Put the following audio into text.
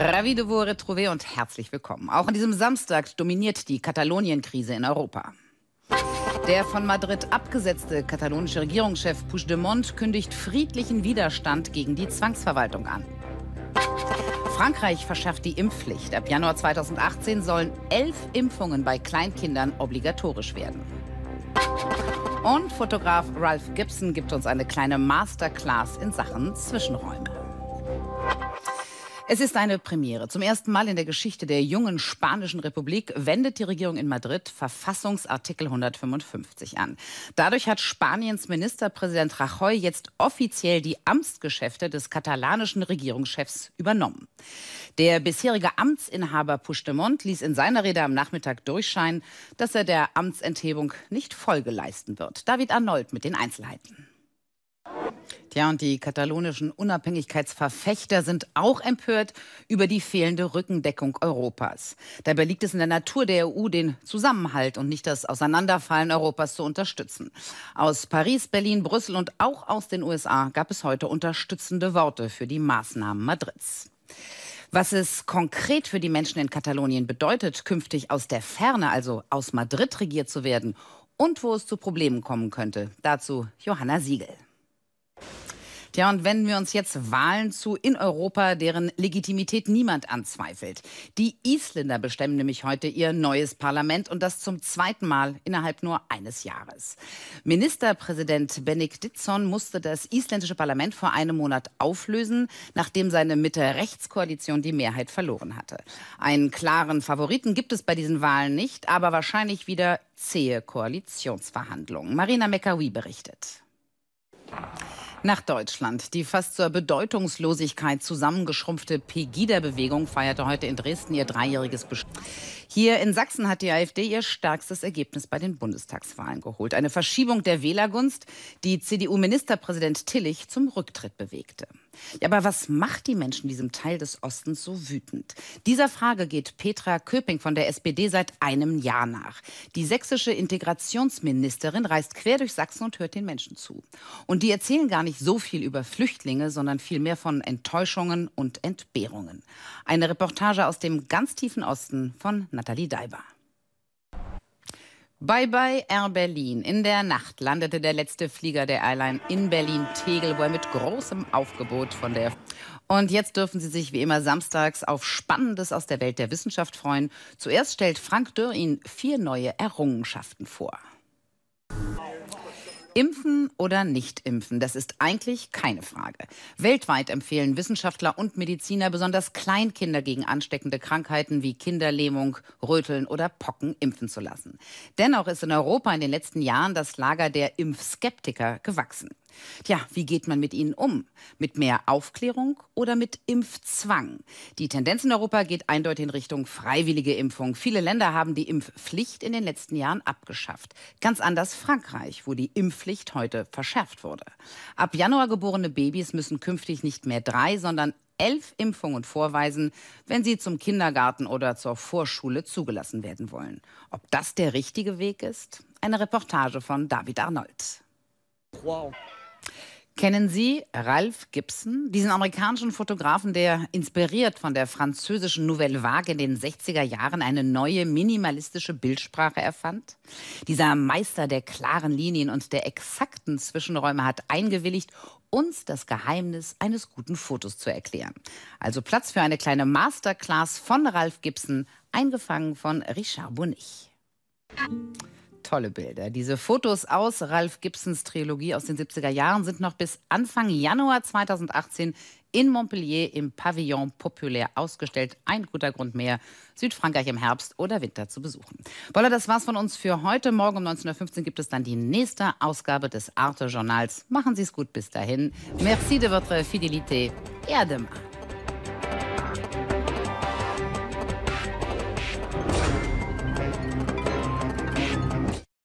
Ravi de vous retrouver und herzlich willkommen. Auch an diesem Samstag dominiert die Katalonien-Krise in Europa. Der von Madrid abgesetzte katalonische Regierungschef Puigdemont kündigt friedlichen Widerstand gegen die Zwangsverwaltung an. Frankreich verschärft die Impfpflicht. Ab Januar 2018 sollen elf Impfungen bei Kleinkindern obligatorisch werden. Und Fotograf Ralph Gibson gibt uns eine kleine Masterclass in Sachen Zwischenräume. Es ist eine Premiere. Zum ersten Mal in der Geschichte der jungen Spanischen Republik wendet die Regierung in Madrid Verfassungsartikel 155 an. Dadurch hat Spaniens Ministerpräsident Rajoy jetzt offiziell die Amtsgeschäfte des katalanischen Regierungschefs übernommen. Der bisherige Amtsinhaber Puigdemont ließ in seiner Rede am Nachmittag durchscheinen, dass er der Amtsenthebung nicht Folge leisten wird. David Arnold mit den Einzelheiten. Tja, und die katalonischen Unabhängigkeitsverfechter sind auch empört über die fehlende Rückendeckung Europas. Dabei liegt es in der Natur der EU, den Zusammenhalt und nicht das Auseinanderfallen Europas zu unterstützen. Aus Paris, Berlin, Brüssel und auch aus den USA gab es heute unterstützende Worte für die Maßnahmen Madrids. Was es konkret für die Menschen in Katalonien bedeutet, künftig aus der Ferne, also aus Madrid regiert zu werden und wo es zu Problemen kommen könnte, dazu Johanna Siegel. Ja, und wenden wir uns jetzt Wahlen zu in Europa, deren Legitimität niemand anzweifelt. Die Isländer bestimmen nämlich heute ihr neues Parlament und das zum zweiten Mal innerhalb nur eines Jahres. Ministerpräsident Benediktsson musste das isländische Parlament vor einem Monat auflösen, nachdem seine Mitte-Rechts-Koalition die Mehrheit verloren hatte. Einen klaren Favoriten gibt es bei diesen Wahlen nicht, aber wahrscheinlich wieder zähe Koalitionsverhandlungen. Marina Meckawi berichtet. Nach Deutschland. Die fast zur Bedeutungslosigkeit zusammengeschrumpfte Pegida-Bewegung feierte heute in Dresden ihr dreijähriges Bestehen. Hier in Sachsen hat die AfD ihr stärkstes Ergebnis bei den Bundestagswahlen geholt. Eine Verschiebung der Wählergunst, die CDU-Ministerpräsident Tillich zum Rücktritt bewegte. Ja, aber was macht die Menschen diesem Teil des Ostens so wütend? Dieser Frage geht Petra Köping von der SPD seit einem Jahr nach. Die sächsische Integrationsministerin reist quer durch Sachsen und hört den Menschen zu. Und die erzählen gar nicht so viel über Flüchtlinge, sondern vielmehr von Enttäuschungen und Entbehrungen. Eine Reportage aus dem ganz tiefen Osten von Nathalie Deiber. Bye bye Air Berlin. In der Nacht landete der letzte Flieger der Airline in Berlin-Tegel, wo er mit großem Aufgebot von der. Und jetzt dürfen Sie sich wie immer samstags auf Spannendes aus der Welt der Wissenschaft freuen. Zuerst stellt Frank Dürr Ihnen vier neue Errungenschaften vor. Impfen oder nicht impfen, das ist eigentlich keine Frage. Weltweit empfehlen Wissenschaftler und Mediziner besonders Kleinkinder gegen ansteckende Krankheiten wie Kinderlähmung, Röteln oder Pocken impfen zu lassen. Dennoch ist in Europa in den letzten Jahren das Lager der Impfskeptiker gewachsen. Tja, wie geht man mit ihnen um? Mit mehr Aufklärung oder mit Impfzwang? Die Tendenz in Europa geht eindeutig in Richtung freiwillige Impfung. Viele Länder haben die Impfpflicht in den letzten Jahren abgeschafft. Ganz anders Frankreich, wo die Impfpflicht heute verschärft wurde. Ab Januar geborene Babys müssen künftig nicht mehr drei, sondern elf Impfungen vorweisen, wenn sie zum Kindergarten oder zur Vorschule zugelassen werden wollen. Ob das der richtige Weg ist? Eine Reportage von David Arnold. Wow. Kennen Sie Ralph Gibson, diesen amerikanischen Fotografen, der inspiriert von der französischen Nouvelle Vague in den 60er Jahren eine neue minimalistische Bildsprache erfand? Dieser Meister der klaren Linien und der exakten Zwischenräume hat eingewilligt, uns das Geheimnis eines guten Fotos zu erklären. Also Platz für eine kleine Masterclass von Ralph Gibson, eingefangen von Richard Bonich tolle Bilder. Diese Fotos aus Ralph Gibsons Trilogie aus den 70er Jahren sind noch bis Anfang Januar 2018 in Montpellier im Pavillon Populaire ausgestellt. Ein guter Grund mehr, Südfrankreich im Herbst oder Winter zu besuchen. Boller, das war's von uns für heute. Morgen um 19.15 Uhr gibt es dann die nächste Ausgabe des Arte-Journals. Machen Sie es gut bis dahin. Merci de votre fidélité et à